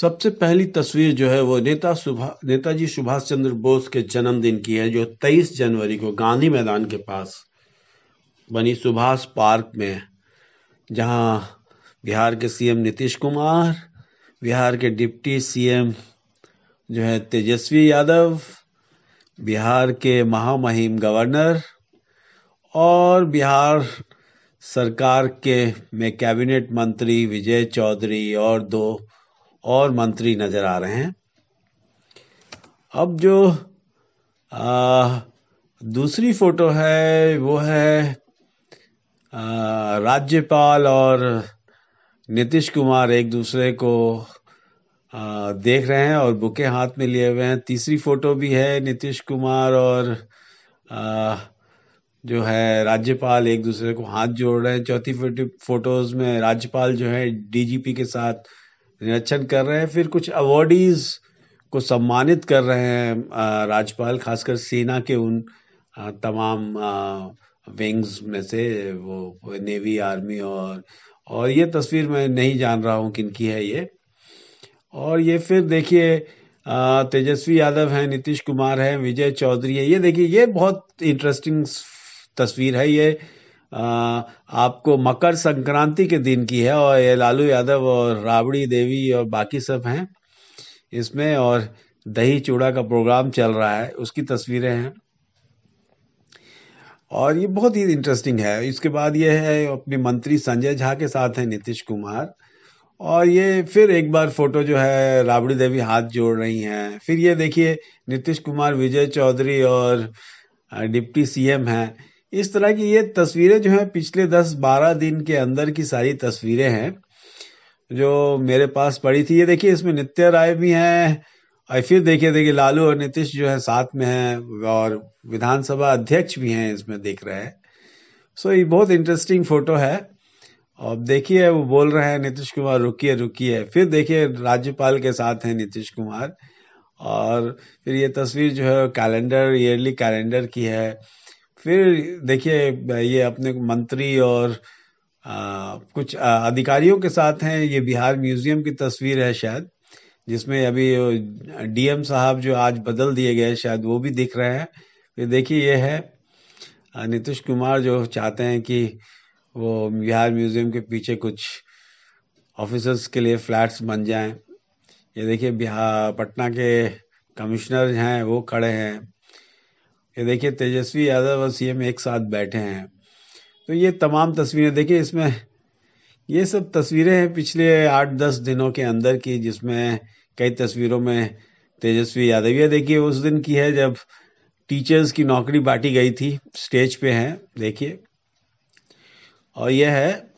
सबसे पहली तस्वीर जो है वो नेता सुभा नेताजी सुभाष चंद्र बोस के जन्मदिन की है जो 23 जनवरी को गांधी मैदान के पास बनी सुभाष पार्क में जहां बिहार के सीएम नीतीश कुमार बिहार के डिप्टी सीएम जो है तेजस्वी यादव बिहार के महामहिम गवर्नर और बिहार सरकार के में कैबिनेट मंत्री विजय चौधरी और दो और मंत्री नजर आ रहे हैं अब जो आ, दूसरी फोटो है वो है राज्यपाल और नीतीश कुमार एक दूसरे को आ, देख रहे हैं और बुके हाथ में लिए हुए हैं तीसरी फोटो भी है नीतीश कुमार और आ, जो है राज्यपाल एक दूसरे को हाथ जोड़ रहे हैं चौथी फोटोज में राज्यपाल जो है डीजीपी के साथ निरीक्षण कर रहे हैं फिर कुछ अवॉर्डीज को सम्मानित कर रहे हैं राज्यपाल खासकर सेना के उन तमाम विंग्स में से वो नेवी आर्मी और और ये तस्वीर मैं नहीं जान रहा हूँ किन की है ये और ये फिर देखिए तेजस्वी यादव हैं नीतीश कुमार हैं विजय चौधरी है ये देखिए ये बहुत इंटरेस्टिंग तस्वीर है ये आपको मकर संक्रांति के दिन की है और ये लालू यादव और राबड़ी देवी और बाकी सब हैं इसमें और दही चूड़ा का प्रोग्राम चल रहा है उसकी तस्वीरें हैं और ये बहुत ही इंटरेस्टिंग है इसके बाद ये है अपने मंत्री संजय झा के साथ हैं नीतीश कुमार और ये फिर एक बार फोटो जो है राबड़ी देवी हाथ जोड़ रही हैं फिर ये देखिए नीतीश कुमार विजय चौधरी और डिप्टी सीएम हैं इस तरह की ये तस्वीरें जो है पिछले दस बारह दिन के अंदर की सारी तस्वीरें हैं जो मेरे पास पड़ी थी ये देखिए इसमें नित्य राय भी हैं और फिर देखिए देखिए लालू और नीतीश जो है साथ में हैं और विधानसभा अध्यक्ष भी हैं इसमें देख रहे हैं सो ये बहुत इंटरेस्टिंग फोटो है और देखिए वो बोल रहे हैं नीतीश कुमार रुकिए रुकिए फिर देखिए राज्यपाल के साथ हैं नीतीश कुमार और फिर ये तस्वीर जो है कैलेंडर ईयरली कैलेंडर की है फिर देखिए ये अपने मंत्री और आ, कुछ आ, अधिकारियों के साथ हैं ये बिहार म्यूजियम की तस्वीर है शायद जिसमें अभी डीएम साहब जो आज बदल दिए गए शायद वो भी दिख रहे हैं ये देखिए ये है नीतीश कुमार जो चाहते हैं कि वो बिहार म्यूजियम के पीछे कुछ ऑफिसर्स के लिए फ्लैट्स बन जाएं ये देखिए बिहार पटना के कमिश्नर हैं वो खड़े हैं ये देखिए तेजस्वी यादव और सीएम एक साथ बैठे हैं तो ये तमाम तस्वीरें देखिए इसमें ये सब तस्वीरें हैं पिछले आठ दस दिनों के अंदर की जिसमें कई तस्वीरों में तेजस्वी यादव ये देखिए उस दिन की है जब टीचर्स की नौकरी बांटी गई थी स्टेज पे हैं देखिए और यह है